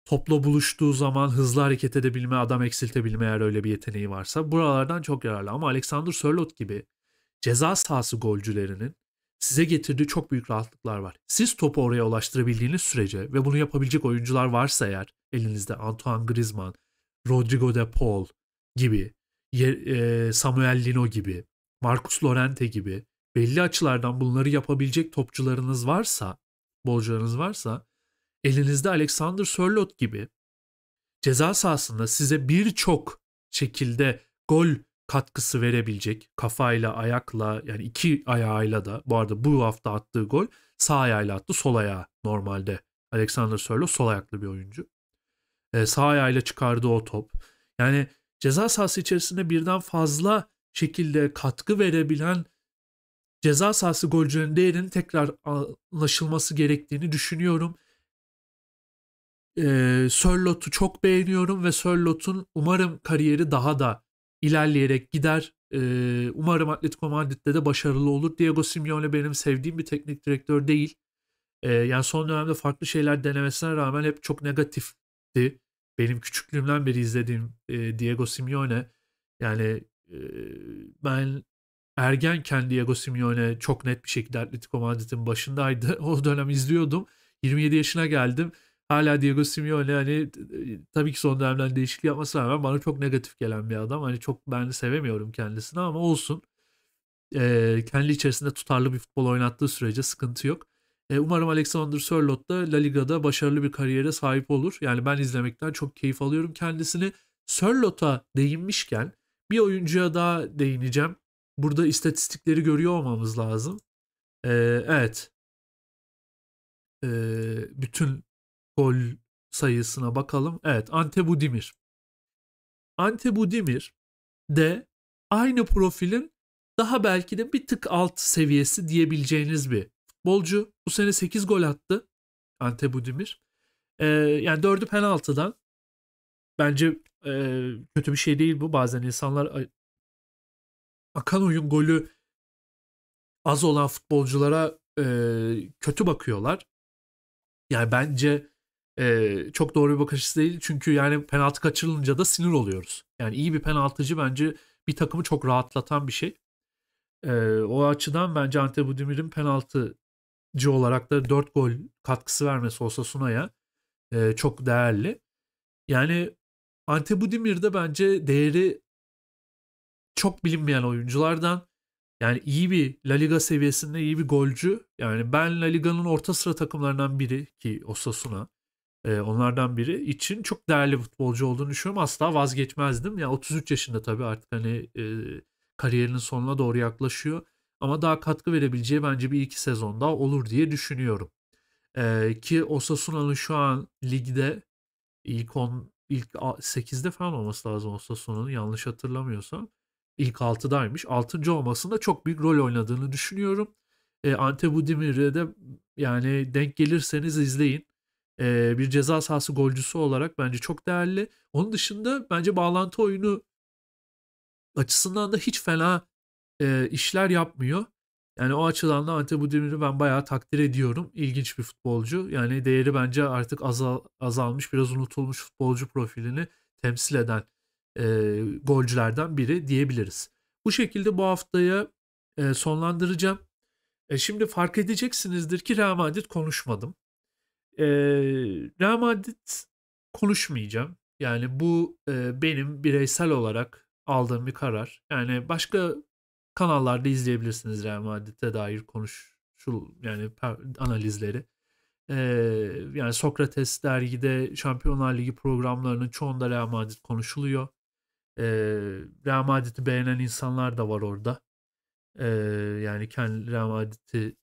topla buluştuğu zaman hızlı hareket edebilme, adam eksiltebilme eğer öyle bir yeteneği varsa buralardan çok yararlı. Ama Alexander Sörlot gibi ceza sahası golcülerinin size getirdiği çok büyük rahatlıklar var. Siz topu oraya ulaştırabildiğiniz sürece ve bunu yapabilecek oyuncular varsa eğer elinizde Antoine Griezmann, Rodrigo de Paul gibi, Samuel Lino gibi, Marcus Lorente gibi belli açılardan bunları yapabilecek topçularınız varsa, bolcularınız varsa elinizde Alexander Sörlot gibi ceza sahasında size birçok şekilde gol katkısı verebilecek kafayla ayakla yani iki ayağıyla da bu arada bu hafta attığı gol sağ ayağıyla attı sol ayağı normalde Alexander Sörlo sol ayaklı bir oyuncu. ee, sağ ayağıyla çıkardığı o top. Yani ceza sahası içerisinde birden fazla şekilde katkı verebilen ceza sahası golcülerinin değerinin tekrar anlaşılması gerektiğini düşünüyorum. Ee, Sörlot'u çok beğeniyorum ve Sörlot'un umarım kariyeri daha da ilerleyerek gider. Ee, umarım Atletico Madrid'de de başarılı olur. Diego Simeone benim sevdiğim bir teknik direktör değil. Ee, yani son dönemde farklı şeyler denemesine rağmen hep çok negatifti. Benim küçüklüğümden beri izlediğim e, Diego Simeone. Yani e, ben ergenken Diego Simeone çok net bir şekilde Atletico Madrid'in başındaydı. O dönem izliyordum. 27 yaşına geldim. Hala Diego Simeone hani tabii ki son dönemden değişiklik yapmasına rağmen bana çok negatif gelen bir adam. Hani çok ben sevemiyorum kendisini ama olsun. E, kendi içerisinde tutarlı bir futbol oynattığı sürece sıkıntı yok. E, umarım Alexander Sörloth da La Liga'da başarılı bir kariyere sahip olur. Yani ben izlemekten çok keyif alıyorum kendisini. Sörloth'a değinmişken bir oyuncuya daha değineceğim. Burada istatistikleri görüyor olmamız lazım. Ee, evet. Ee, bütün gol sayısına bakalım. Evet Ante Budimir. Ante Budimir de aynı profilin daha belki de bir tık alt seviyesi diyebileceğiniz bir bolcu. Bu sene 8 gol attı Ante Budimir. Ee, yani 4'ü penaltıdan. Bence e, kötü bir şey değil bu. Bazen insanlar akan oyun golü az olan futbolculara e, kötü bakıyorlar. Yani bence e, çok doğru bir bakış değil. Çünkü yani penaltı kaçırılınca da sinir oluyoruz. Yani iyi bir penaltıcı bence bir takımı çok rahatlatan bir şey. E, o açıdan bence Ante Budimir'in penaltıcı olarak da 4 gol katkısı vermesi olsa Suna'ya e, çok değerli. Yani Ante Budimir bence değeri çok bilinmeyen oyunculardan. Yani iyi bir La Liga seviyesinde iyi bir golcü. Yani ben La Liga'nın orta sıra takımlarından biri ki Osasuna e, onlardan biri için çok değerli futbolcu olduğunu düşünüyorum. Asla vazgeçmezdim. Ya yani 33 yaşında tabii artık hani e, kariyerinin sonuna doğru yaklaşıyor. Ama daha katkı verebileceği bence bir iki sezon daha olur diye düşünüyorum. E, ki Osasuna'nın şu an ligde ilk 10 ilk 8'de falan olması lazım Osasuna'nın yanlış hatırlamıyorsam ilk 6'daymış. 6. olmasında çok büyük rol oynadığını düşünüyorum. E, Ante Budimir'i de yani denk gelirseniz izleyin. E, bir ceza sahası golcüsü olarak bence çok değerli. Onun dışında bence bağlantı oyunu açısından da hiç fena e, işler yapmıyor. Yani o açıdan da Ante Budimir'i ben bayağı takdir ediyorum. İlginç bir futbolcu. Yani değeri bence artık azal, azalmış, biraz unutulmuş futbolcu profilini temsil eden e, golcülerden biri diyebiliriz. Bu şekilde bu haftaya e, sonlandıracağım. E, şimdi fark edeceksinizdir ki Real Madrid konuşmadım. E, Real Madrid konuşmayacağım. Yani bu e, benim bireysel olarak aldığım bir karar. Yani başka kanallarda izleyebilirsiniz Real Madrid'e dair konuş şu yani analizleri. Ee, yani Sokrates dergide Şampiyonlar Ligi programlarının çoğunda Real Madrid konuşuluyor. E, Real Madrid'i beğenen insanlar da var orada. E, yani kendi Real Madrid'i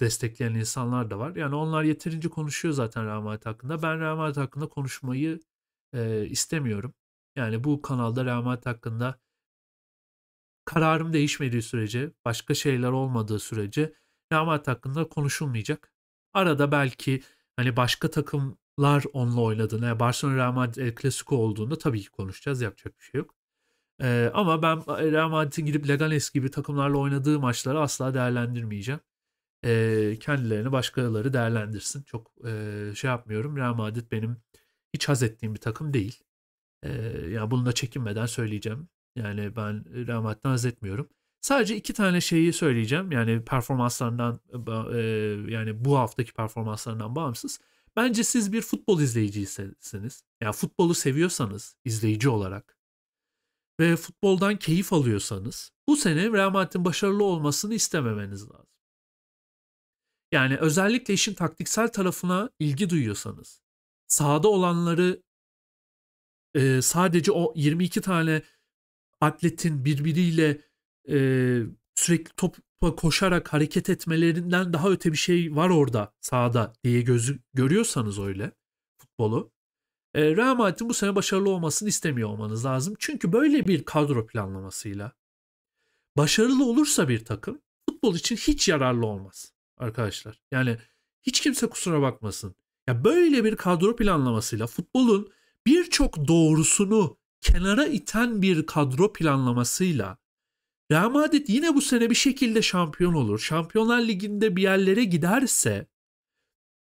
destekleyen insanlar da var. Yani onlar yeterince konuşuyor zaten Real Madrid hakkında. Ben Real Madrid hakkında konuşmayı e, istemiyorum. Yani bu kanalda Real Madrid hakkında kararım değişmediği sürece, başka şeyler olmadığı sürece Real Madrid hakkında konuşulmayacak. Arada belki hani başka takım lar onunla oynadığını, yani Barcelona Real Madrid Klasiko olduğunda tabii ki konuşacağız. Yapacak bir şey yok. Ee, ama ben e, Real Madrid'in gidip Leganes gibi takımlarla oynadığı maçları asla değerlendirmeyeceğim. Ee, kendilerini başkaları değerlendirsin. Çok e, şey yapmıyorum. Real Madrid benim hiç haz ettiğim bir takım değil. Ee, yani bunu da çekinmeden söyleyeceğim. Yani ben Real Madrid'den haz etmiyorum. Sadece iki tane şeyi söyleyeceğim. Yani performanslarından e, e yani bu haftaki performanslarından bağımsız. Bence siz bir futbol izleyiciyseniz, yani futbolu seviyorsanız izleyici olarak ve futboldan keyif alıyorsanız bu sene Real Madrid'in başarılı olmasını istememeniz lazım. Yani özellikle işin taktiksel tarafına ilgi duyuyorsanız, sahada olanları e, sadece o 22 tane atletin birbiriyle e, sürekli top koşarak hareket etmelerinden daha öte bir şey var orada sahada diye gözü görüyorsanız öyle futbolu. E, Real Madrid'in bu sene başarılı olmasını istemiyor olmanız lazım. Çünkü böyle bir kadro planlamasıyla başarılı olursa bir takım futbol için hiç yararlı olmaz arkadaşlar. Yani hiç kimse kusura bakmasın. Ya böyle bir kadro planlamasıyla futbolun birçok doğrusunu kenara iten bir kadro planlamasıyla Real Madrid yine bu sene bir şekilde şampiyon olur. Şampiyonlar Ligi'nde bir yerlere giderse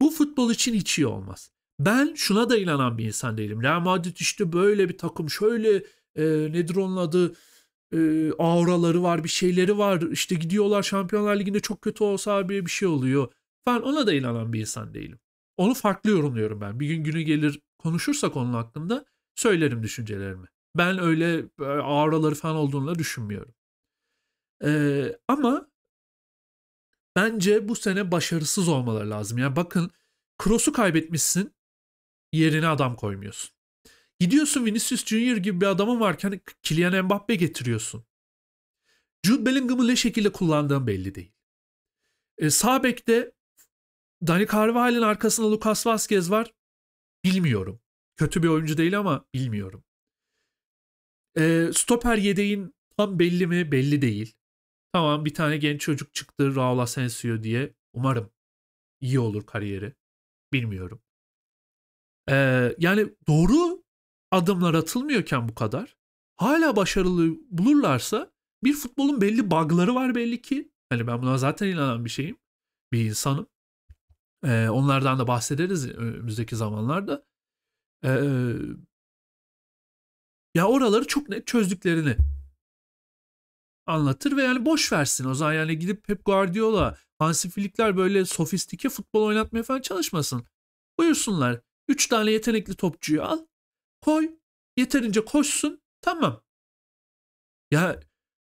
bu futbol için hiç iyi olmaz. Ben şuna da inanan bir insan değilim. Real Madrid işte böyle bir takım şöyle e, nedir onun adı e, auraları var bir şeyleri var işte gidiyorlar Şampiyonlar Ligi'nde çok kötü olsa abi bir şey oluyor. Ben ona da inanan bir insan değilim. Onu farklı yorumluyorum ben. Bir gün günü gelir konuşursak onun hakkında söylerim düşüncelerimi. Ben öyle e, auraları falan olduğunu düşünmüyorum. Ee, ama bence bu sene başarısız olmaları lazım. Yani bakın Kroos'u kaybetmişsin yerine adam koymuyorsun. Gidiyorsun Vinicius Junior gibi bir adamı varken Kylian Mbappe getiriyorsun. Jude Bellingham'ı ne şekilde kullandığın belli değil. E, sağ bekte Dani Carvajal'in arkasında Lucas Vazquez var. Bilmiyorum. Kötü bir oyuncu değil ama bilmiyorum. E, stoper yedeğin tam belli mi? Belli değil. Tamam bir tane genç çocuk çıktı Raul Asensio diye. Umarım iyi olur kariyeri. Bilmiyorum. Ee, yani doğru adımlar atılmıyorken bu kadar hala başarılı bulurlarsa bir futbolun belli bug'ları var belli ki. Hani ben buna zaten inanan bir şeyim. Bir insanım. Ee, onlardan da bahsederiz önümüzdeki zamanlarda. Ee, ya oraları çok net çözdüklerini anlatır ve yani boş versin. O zaman yani gidip Pep Guardiola, Hansi Flick'ler böyle sofistike futbol oynatmaya falan çalışmasın. Buyursunlar. Üç tane yetenekli topçuyu al. Koy. Yeterince koşsun. Tamam. Ya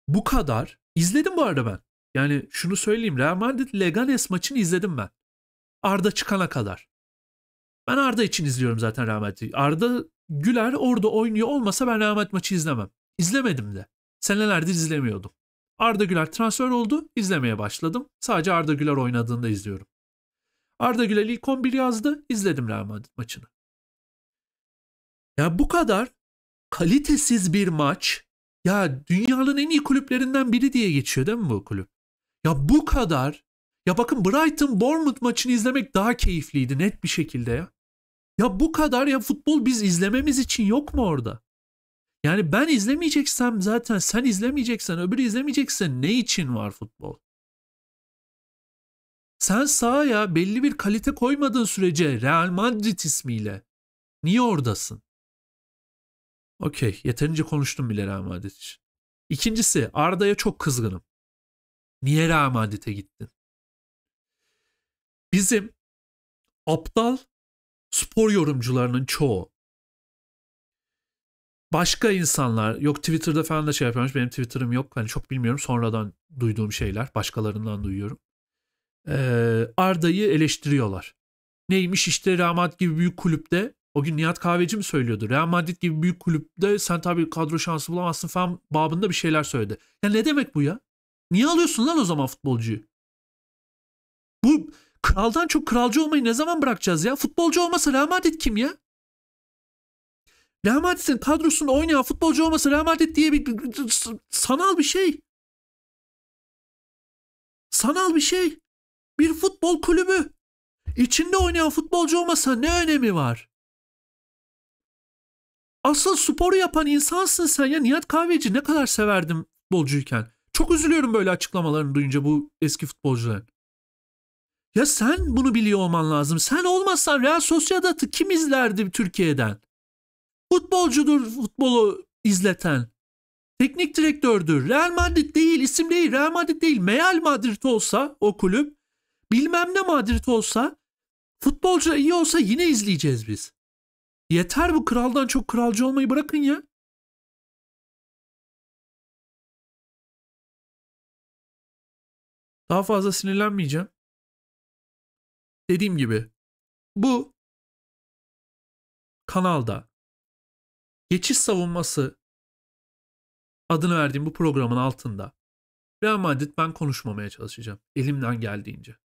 bu kadar. İzledim bu arada ben. Yani şunu söyleyeyim. Real Madrid Leganes maçını izledim ben. Arda çıkana kadar. Ben Arda için izliyorum zaten Real Madrid'i. Arda Güler orada oynuyor olmasa ben Real Madrid maçı izlemem. İzlemedim de. Senelerdir izlemiyordum. Arda Güler transfer oldu, izlemeye başladım. Sadece Arda Güler oynadığında izliyorum. Arda Güler ilk 11 yazdı, izledim Real Madrid maçını. Ya bu kadar kalitesiz bir maç. Ya dünyanın en iyi kulüplerinden biri diye geçiyor değil mi bu kulüp? Ya bu kadar. Ya bakın Brighton Bournemouth maçını izlemek daha keyifliydi net bir şekilde ya. Ya bu kadar ya futbol biz izlememiz için yok mu orada? Yani ben izlemeyeceksem zaten sen izlemeyeceksen öbürü izlemeyeceksen ne için var futbol? Sen sahaya belli bir kalite koymadığın sürece Real Madrid ismiyle niye oradasın? Okey yeterince konuştum bile Real Madrid için. İkincisi Arda'ya çok kızgınım. Niye Real Madrid'e gittin? Bizim aptal spor yorumcularının çoğu başka insanlar yok Twitter'da falan da şey yapıyormuş. Benim Twitter'ım yok. Hani çok bilmiyorum. Sonradan duyduğum şeyler. Başkalarından duyuyorum. Ee, Arda'yı eleştiriyorlar. Neymiş işte Real Madrid gibi büyük kulüpte o gün Nihat Kahveci mi söylüyordu? Real Madrid gibi büyük kulüpte sen tabii kadro şansı bulamazsın falan babında bir şeyler söyledi. Ya ne demek bu ya? Niye alıyorsun lan o zaman futbolcuyu? Bu kraldan çok kralcı olmayı ne zaman bırakacağız ya? Futbolcu olmasa Real Madrid kim ya? Real Madrid'in kadrosunda oynayan futbolcu olması Real Madrid diye bir sanal bir şey. Sanal bir şey. Bir futbol kulübü. İçinde oynayan futbolcu olmasa ne önemi var? Asıl sporu yapan insansın sen ya. Nihat Kahveci ne kadar severdim futbolcuyken. Çok üzülüyorum böyle açıklamalarını duyunca bu eski futbolcuların. Ya sen bunu biliyor olman lazım. Sen olmazsan Real Sociedad'ı kim izlerdi Türkiye'den? Futbolcudur futbolu izleten. Teknik direktördür. Real Madrid değil, isim değil. Real Madrid değil. Meal Madrid olsa o kulüp, bilmem ne Madrid olsa, futbolcu iyi olsa yine izleyeceğiz biz. Yeter bu kraldan çok kralcı olmayı bırakın ya. Daha fazla sinirlenmeyeceğim. Dediğim gibi bu kanalda geçiş savunması adını verdiğim bu programın altında Real Madrid ben konuşmamaya çalışacağım elimden geldiğince.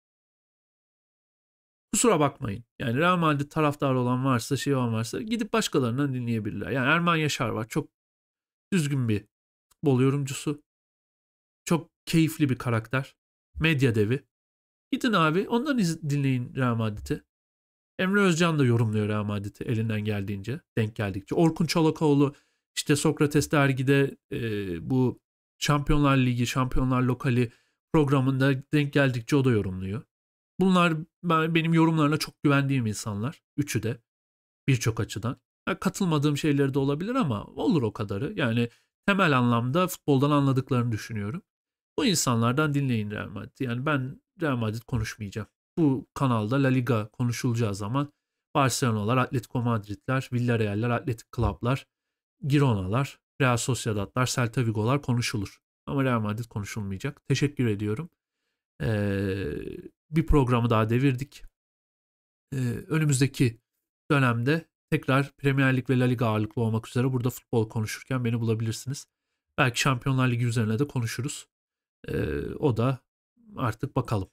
Kusura bakmayın. Yani Real Madrid taraftarı olan varsa, şey olan varsa gidip başkalarından dinleyebilirler. Yani Erman Yaşar var. Çok düzgün bir futbol yorumcusu. Çok keyifli bir karakter. Medya devi. Gidin abi ondan iz- dinleyin Real Madrid'i. Emre Özcan da yorumluyor Real Madrid'i elinden geldiğince, denk geldikçe. Orkun Çolakoğlu işte Sokrates dergide e, bu Şampiyonlar Ligi, Şampiyonlar Lokali programında denk geldikçe o da yorumluyor. Bunlar ben, benim yorumlarına çok güvendiğim insanlar. Üçü de birçok açıdan. Ya, katılmadığım şeyleri de olabilir ama olur o kadarı. Yani temel anlamda futboldan anladıklarını düşünüyorum. Bu insanlardan dinleyin Real Madrid'i. Yani ben Real Madrid konuşmayacağım bu kanalda La Liga konuşulacağı zaman Barcelona'lar, Atletico Madrid'ler, Villarreal'ler, Atletic Club'lar, Girona'lar, Real Sociedad'lar, Celta Vigo'lar konuşulur. Ama Real Madrid konuşulmayacak. Teşekkür ediyorum. Ee, bir programı daha devirdik. Ee, önümüzdeki dönemde tekrar Premier Lig ve La Liga ağırlıklı olmak üzere burada futbol konuşurken beni bulabilirsiniz. Belki Şampiyonlar Ligi üzerine de konuşuruz. Ee, o da artık bakalım.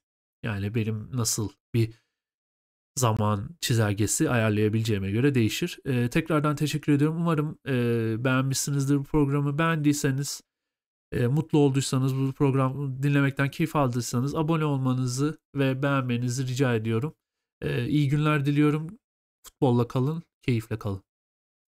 Yani benim nasıl bir zaman çizelgesi ayarlayabileceğime göre değişir. E, tekrardan teşekkür ediyorum. Umarım e, beğenmişsinizdir bu programı. Beğendiyseniz, e, mutlu olduysanız, bu programı dinlemekten keyif aldıysanız abone olmanızı ve beğenmenizi rica ediyorum. E, iyi günler diliyorum. Futbolla kalın, keyifle kalın.